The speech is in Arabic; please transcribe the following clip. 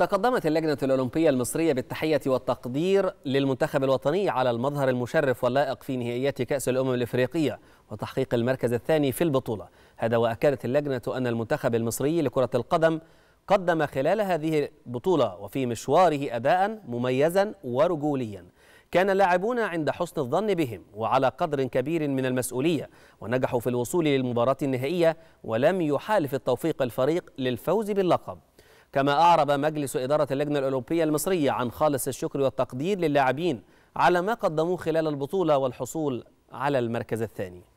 تقدمت اللجنة الأولمبية المصرية بالتحية والتقدير للمنتخب الوطني على المظهر المشرف واللائق في نهائيات كأس الأمم الإفريقية وتحقيق المركز الثاني في البطولة هذا وأكدت اللجنة أن المنتخب المصري لكرة القدم قدم خلال هذه البطولة وفي مشواره أداء مميزا ورجوليا كان اللاعبون عند حسن الظن بهم وعلى قدر كبير من المسؤولية ونجحوا في الوصول للمباراة النهائية ولم يحالف التوفيق الفريق للفوز باللقب كما أعرب مجلس إدارة اللجنة الأولمبية المصرية عن خالص الشكر والتقدير للاعبين على ما قدموه خلال البطولة والحصول على المركز الثاني